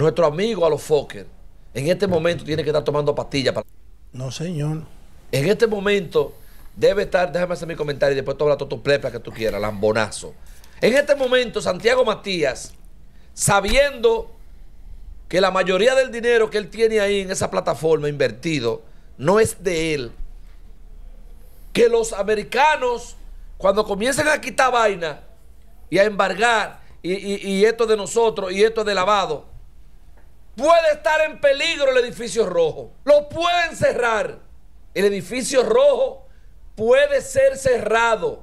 Nuestro amigo a los Fokker en este momento tiene que estar tomando pastillas. Para... No, señor. En este momento debe estar, déjame hacer mi comentario y después tú todo tu plepla que tú quieras, lambonazo. En este momento, Santiago Matías, sabiendo que la mayoría del dinero que él tiene ahí en esa plataforma invertido no es de él, que los americanos, cuando comienzan a quitar vaina y a embargar, y, y esto de nosotros, y esto de lavado, Puede estar en peligro el edificio rojo. Lo pueden cerrar. El edificio rojo puede ser cerrado.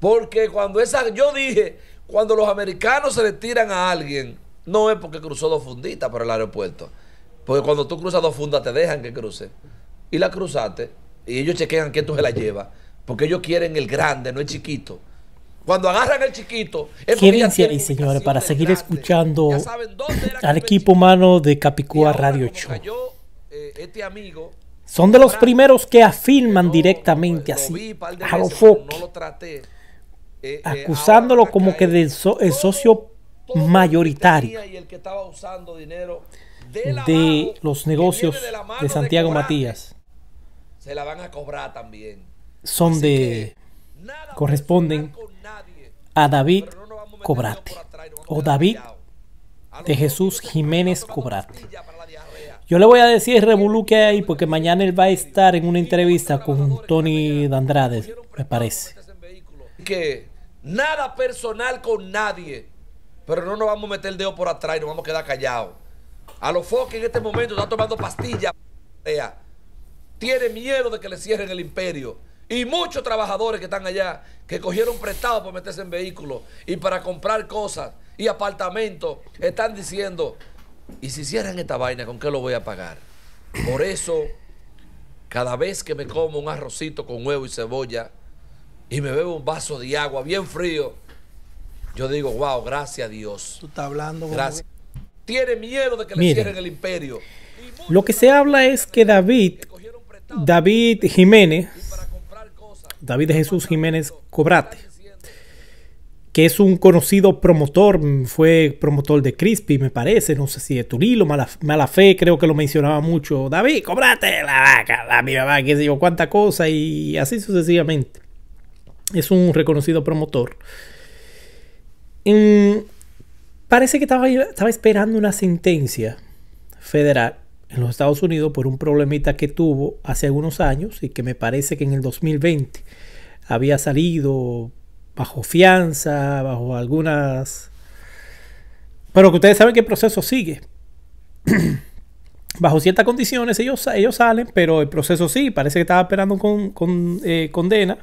Porque cuando esa, yo dije, cuando los americanos se le tiran a alguien, no es porque cruzó dos funditas por el aeropuerto. Porque cuando tú cruzas dos fundas te dejan que cruce. Y la cruzaste. Y ellos chequean que tú se la llevas. Porque ellos quieren el grande, no el chiquito. Cuando agarran el chiquito. Quédense ahí, señores, para seguir escuchando al equipo humano de Capicúa Radio Show. Eh, este Son de los primeros que afirman pues, directamente así, a no eh, eh, acusándolo como que del el socio mayoritario de, los negocios de, Santiago Matías. Se la van a cobrar también. Son de... corresponden a David Cobrate o David de Jesús Jiménez Cobrate. Yo le voy a decir Revolu que hay porque mañana él va a estar en una entrevista con Tony Dandrade, me parece. Que nada personal con nadie, pero no nos vamos a meter el dedo por atrás y nos vamos a quedar callados. A los foques en este momento está tomando pastillas. Tiene miedo de que le cierren el imperio. Y muchos trabajadores que están allá, que cogieron prestado para meterse en vehículos y para comprar cosas y apartamentos, están diciendo, ¿y si cierran esta vaina, con qué lo voy a pagar? Por eso, cada vez que me como un arrocito con huevo y cebolla y me bebo un vaso de agua bien frío, yo digo, wow, gracias a Dios. Tú estás hablando. Gracias. Tiene miedo de que le cierren el imperio. Lo que se habla es que David, David Jiménez, David Jesús Jiménez Cobrate, que es un conocido promotor, fue promotor de Crispy, me parece, no sé si de Turilo, mala, mala fe, creo que lo mencionaba mucho. David, cobrate la vaca, la qué sé cuánta cosa, y así sucesivamente. Es un reconocido promotor. Mm, parece que estaba, estaba esperando una sentencia federal en los Estados Unidos por un problemita que tuvo hace algunos años y que me parece que en el 2020 había salido bajo fianza, bajo algunas... Pero que ustedes saben que el proceso sigue. bajo ciertas condiciones ellos, ellos salen, pero el proceso sí, parece que estaba esperando con, con eh, condena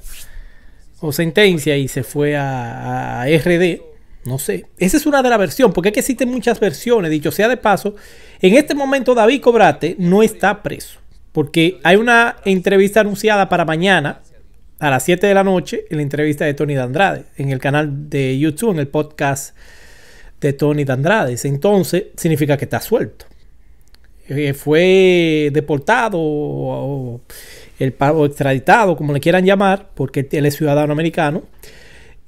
o sentencia y se fue a, a RD. No sé. Esa es una de las versiones, porque es que existen muchas versiones. Dicho sea de paso, en este momento David Cobrate no está preso, porque hay una entrevista anunciada para mañana a las 7 de la noche, en la entrevista de Tony Dandrade, en el canal de YouTube, en el podcast de Tony Dandrade. Entonces, significa que está suelto. Eh, fue deportado o, el pago extraditado, como le quieran llamar, porque él es ciudadano americano.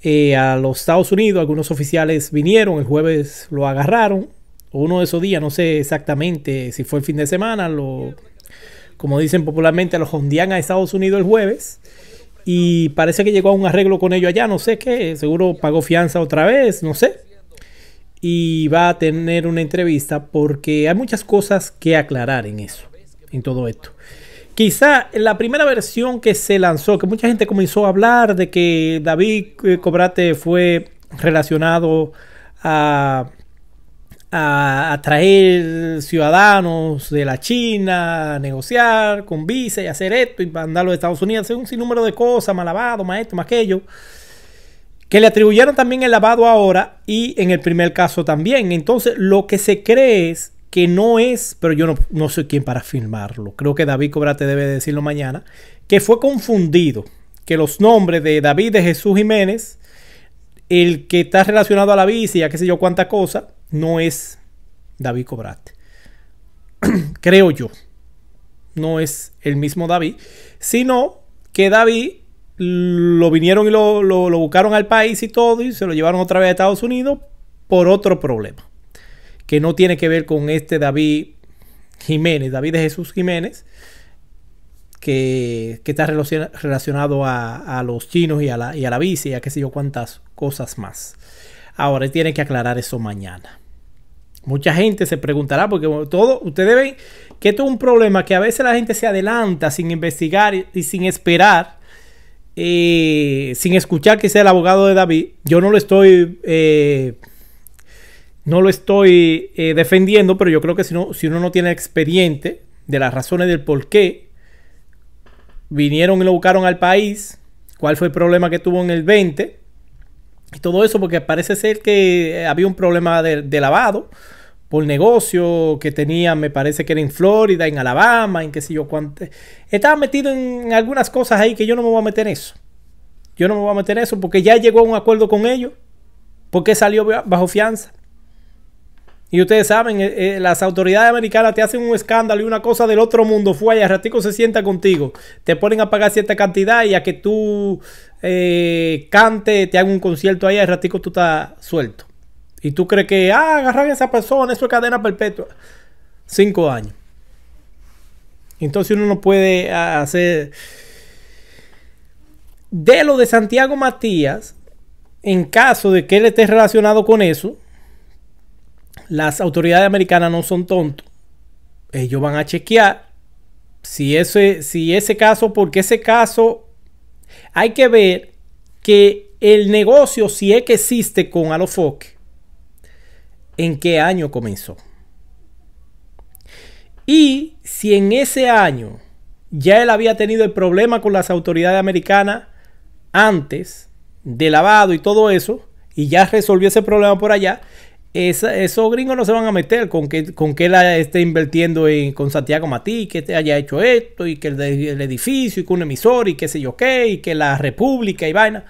Eh, a los Estados Unidos. Algunos oficiales vinieron, el jueves lo agarraron. Uno de esos días, no sé exactamente si fue el fin de semana, lo, como dicen popularmente, los jondían a Estados Unidos el jueves. Y parece que llegó a un arreglo con ellos allá, no sé qué, seguro pagó fianza otra vez, no sé. Y va a tener una entrevista porque hay muchas cosas que aclarar en eso, en todo esto. Quizá la primera versión que se lanzó, que mucha gente comenzó a hablar de que David eh, Cobrate fue relacionado a, a atraer ciudadanos de la China, a negociar con visa y hacer esto y mandarlo a Estados Unidos, hacer un sinnúmero de cosas, mal lavado, más esto, más aquello que le atribuyeron también el lavado ahora y en el primer caso también. Entonces, lo que se cree es que no es, pero yo no, no soy quien para filmarlo. Creo que David Cobrate debe decirlo mañana, que fue confundido, que los nombres de David de Jesús Jiménez, el que está relacionado a la bici, a qué sé yo cuánta cosa, no es David Cobrate. Creo yo. No es el mismo David, sino que David lo vinieron y lo, lo, lo buscaron al país y todo, y se lo llevaron otra vez a Estados Unidos por otro problema que no tiene que ver con este David Jiménez, David de Jesús Jiménez, que, está relacionado a, los chinos y a, la, y a la bici y a qué sé yo cuántas cosas más. Ahora, tiene que aclarar eso mañana. Mucha gente se preguntará, porque todo, ustedes ven que esto es un problema que a veces la gente se adelanta sin investigar y sin esperar, eh, sin escuchar que sea el abogado de David. Yo no lo estoy eh, no lo estoy eh, defendiendo, pero yo creo que si, no, si uno no tiene expediente de las razones del por qué vinieron y lo buscaron al país, cuál fue el problema que tuvo en el 20, y todo eso, porque parece ser que eh, había un problema de, de lavado por negocio que tenía, me parece que era en Florida, en Alabama, en qué sé yo cuánto. Estaba metido en algunas cosas ahí que yo no me voy a meter en eso. Yo no me voy a meter en eso porque ya llegó a un acuerdo con ellos. Porque salió bajo fianza. Y ustedes saben, eh, eh, las autoridades americanas te hacen un escándalo y una cosa del otro mundo. Fue allá, ratico se sienta contigo. Te ponen a pagar cierta cantidad y a que tú eh, cante, te hagan un concierto allá, ratico tú estás suelto. Y tú crees que, ah, agarrar a esa persona, eso es cadena perpetua. Cinco años. Entonces uno no puede ah, hacer... De lo de Santiago Matías, en caso de que él esté relacionado con eso, las autoridades americanas no son tontos. Ellos van a chequear si ese, si ese caso, porque ese caso hay que ver que el negocio, si es que existe con Alofoque, en qué año comenzó. Y si en ese año ya él había tenido el problema con las autoridades americanas antes de lavado y todo eso, y ya resolvió ese problema por allá, esa, esos gringos no se van a meter con que, con que él esté invirtiendo con Santiago Matí, que te este haya hecho esto, y que el, edificio, y con un emisor, y qué sé yo qué, y que la república y vaina.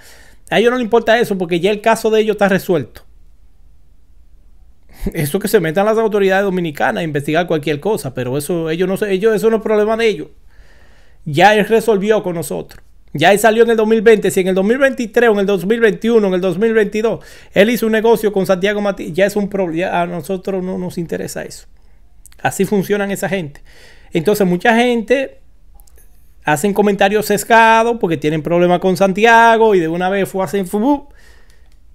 A ellos no le importa eso porque ya el caso de ellos está resuelto. Eso que se metan las autoridades dominicanas a investigar cualquier cosa, pero eso ellos no ellos eso no es problema de ellos. Ya él resolvió con nosotros. Ya él salió en el 2020. Si en el 2023, o en el 2021, en el 2022, él hizo un negocio con Santiago Matías, ya es un problema. A nosotros no nos interesa eso. Así funcionan esa gente. Entonces, mucha gente hacen comentarios sesgados porque tienen problemas con Santiago y de una vez fue hacen fútbol.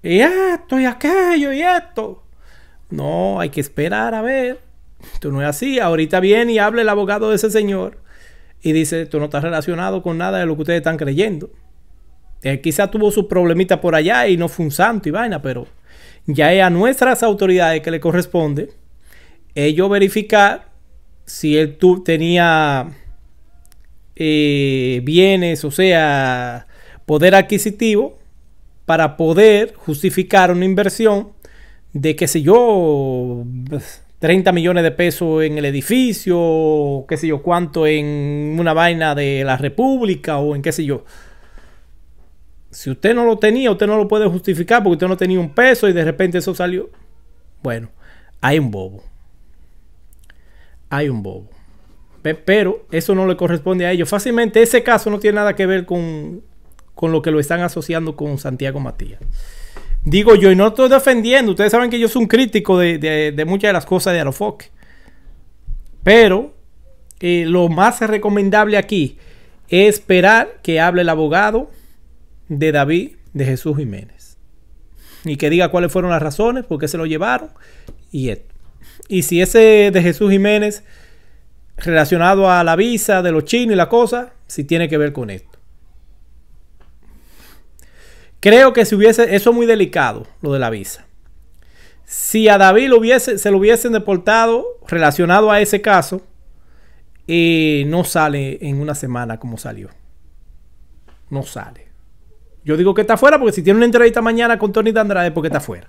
Y esto y aquello y esto. No, hay que esperar a ver. Tú no es así. Ahorita viene y habla el abogado de ese señor y dice, esto no está relacionado con nada de lo que ustedes están creyendo. Él eh, quizás tuvo su problemita por allá y no fue un santo y vaina, pero ya es a nuestras autoridades que le corresponde ellos verificar si él tu tenía eh, bienes, o sea, poder adquisitivo para poder justificar una inversión de que sé yo, 30 millones de pesos en el edificio, qué sé yo cuánto en una vaina de la República o en qué sé yo. Si usted no lo tenía, usted no lo puede justificar porque usted no tenía un peso y de repente eso salió. Bueno, hay un bobo. Hay un bobo. Pero eso no le corresponde a ellos. Fácilmente ese caso no tiene nada que ver con, con lo que lo están asociando con Santiago Matías. Digo yo, y no estoy defendiendo. Ustedes saben que yo soy un crítico de, muchas de las cosas de Arofoque. Pero eh, lo más recomendable aquí es esperar que hable el abogado de David, de Jesús Jiménez. Y que diga cuáles fueron las razones, por qué se lo llevaron y esto. Y si ese de Jesús Jiménez relacionado a la visa de los chinos y la cosa, si tiene que ver con esto. Creo que si hubiese, eso es muy delicado, lo de la visa. Si a David se lo hubiesen deportado relacionado a ese caso, no sale en una semana como salió. No sale. Yo digo que está fuera porque si tiene una entrevista mañana con Tony Dandrade Andrade, porque está fuera.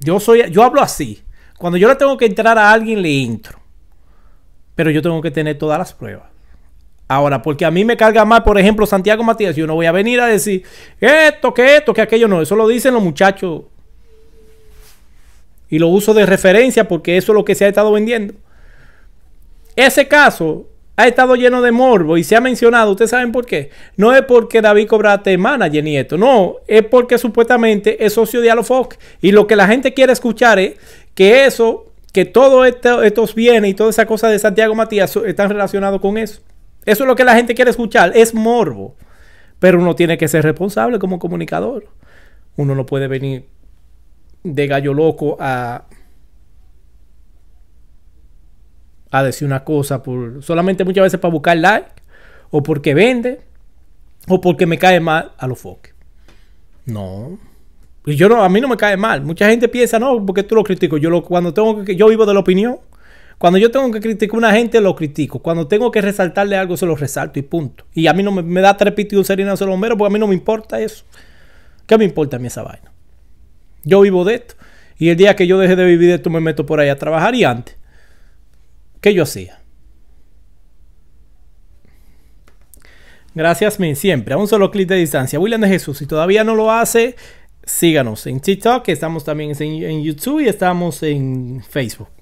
Yo soy, yo hablo así. Cuando yo le tengo que entrar a alguien, le intro. Pero yo tengo que tener todas las pruebas. Ahora, porque a mí me carga más, por ejemplo, Santiago Matías, yo no voy a venir a decir esto, que esto, que aquello, no, eso lo dicen los muchachos. Y lo uso de referencia porque eso es lo que se ha estado vendiendo. Ese caso ha estado lleno de morbo y se ha mencionado, ¿ustedes saben por qué? No es porque David Cobrate es manager ni esto, no, es porque supuestamente es socio de Fox Y lo que la gente quiere escuchar es que eso, que todos estos bienes y toda esa cosa de Santiago Matías están relacionados con eso. Eso es lo que la gente quiere escuchar, es morbo. Pero uno tiene que ser responsable como comunicador. Uno no puede venir de gallo loco a, a decir una cosa por, solamente muchas veces para buscar like, o porque vende, o porque me cae mal a los foques. No. Yo no, a mí no me cae mal. Mucha gente piensa, no, porque tú lo critico. Yo lo, cuando tengo que, yo vivo de la opinión. Cuando yo tengo que criticar a una gente, lo critico. Cuando tengo que resaltarle algo, se lo resalto y punto. Y a mí no me, me da tres pitidos solo los bombero porque a mí no me importa eso. ¿Qué me importa a mí esa vaina? Yo vivo de esto. Y el día que yo deje de vivir de esto, me meto por ahí a trabajar. Y antes, ¿qué yo hacía? Gracias, mi siempre. A un solo clic de distancia. William de Jesús, si todavía no lo hace, síganos en TikTok, estamos también en, YouTube y estamos en Facebook.